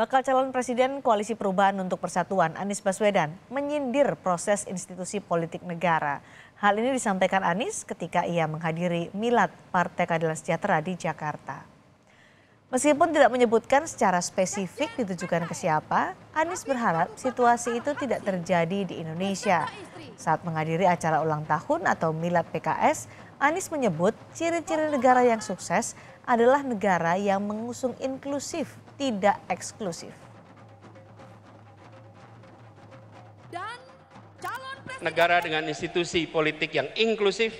Bakal calon presiden Koalisi Perubahan untuk Persatuan Anies Baswedan menyindir proses institusi politik negara. Hal ini disampaikan Anies ketika ia menghadiri Milad Partai Keadilan Sejahtera di Jakarta. Meskipun tidak menyebutkan secara spesifik ditujukan ke siapa, Anies berharap situasi itu tidak terjadi di Indonesia. Saat menghadiri acara ulang tahun atau milad PKS, Anies menyebut ciri-ciri negara yang sukses adalah negara yang mengusung inklusif, tidak eksklusif. Negara dengan institusi politik yang inklusif,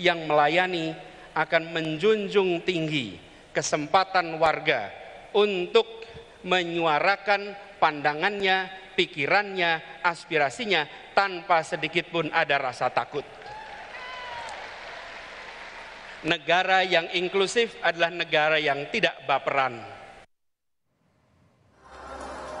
yang melayani, akan menjunjung tinggi kesempatan warga untuk menyuarakan pandangannya, pikirannya, aspirasinya tanpa sedikit pun ada rasa takut. Negara yang inklusif adalah negara yang tidak baperan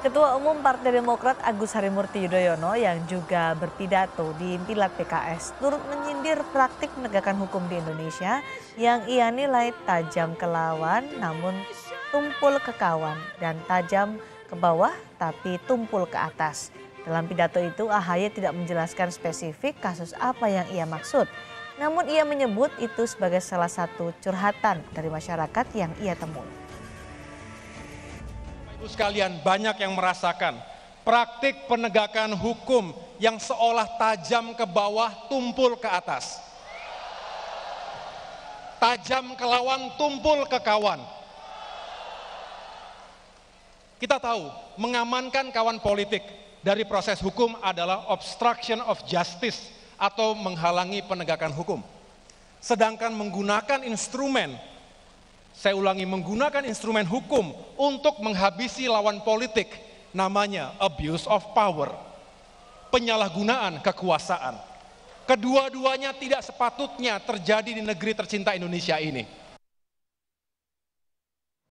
Ketua Umum Partai Demokrat Agus Harimurti Yudhoyono yang juga berpidato di Pilat PKS turut menyindir praktik penegakan hukum di Indonesia yang ia nilai tajam ke lawan namun tumpul ke kawan dan tajam ke bawah tapi tumpul ke atas. Dalam pidato itu AHY tidak menjelaskan spesifik kasus apa yang ia maksud. Namun ia menyebut itu sebagai salah satu curhatan dari masyarakat yang ia temui. Ibu sekalian, banyak yang merasakan praktik penegakan hukum yang seolah tajam ke bawah, tumpul ke atas. Tajam ke lawan, tumpul ke kawan. Kita tahu, mengamankan kawan politik dari proses hukum adalah obstruction of justice atau menghalangi penegakan hukum. Sedangkan menggunakan instrumen saya ulangi, menggunakan instrumen hukum untuk menghabisi lawan politik. Namanya abuse of power. Penyalahgunaan kekuasaan. Kedua-duanya tidak sepatutnya terjadi di negeri tercinta Indonesia ini.